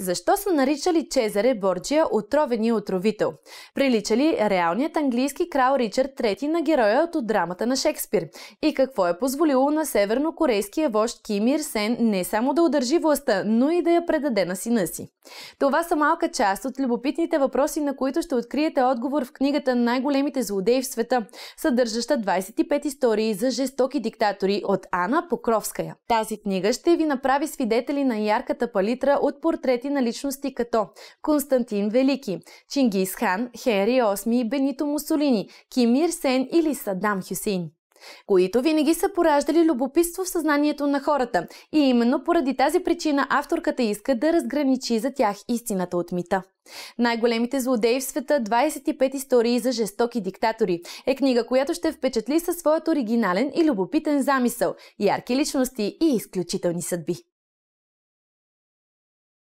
Защо са наричали Чезаре Борджия отровения отровител? Прилича ли реалният английски крал Ричард III на героя от драмата на Шекспир? И какво е позволило на севернокорейския вожд Ким Ир Сен не само да удържи властта, но и да я предаде на сина си? Това са малка част от любопитните въпроси, на които ще откриете отговор в книгата Най-големите злодеи в света, съдържаща 25 истории за жестоки диктатори от Ана Покровская. Тази книга ще ви направи свидетели на ярката палитра от портрети портрети на личности като Константин Велики, Чингис Хан, Хенри VIII и Бенито Мусолини, Ким Ир Сен или Садам Хюсейн които винаги са пораждали любопитство в съзнанието на хората. И именно поради тази причина авторката иска да разграничи за тях истината от мита. Най-големите злодеи в света 25 истории за жестоки диктатори е книга, която ще впечатли със своят оригинален и любопитен замисъл, ярки личности и изключителни съдби.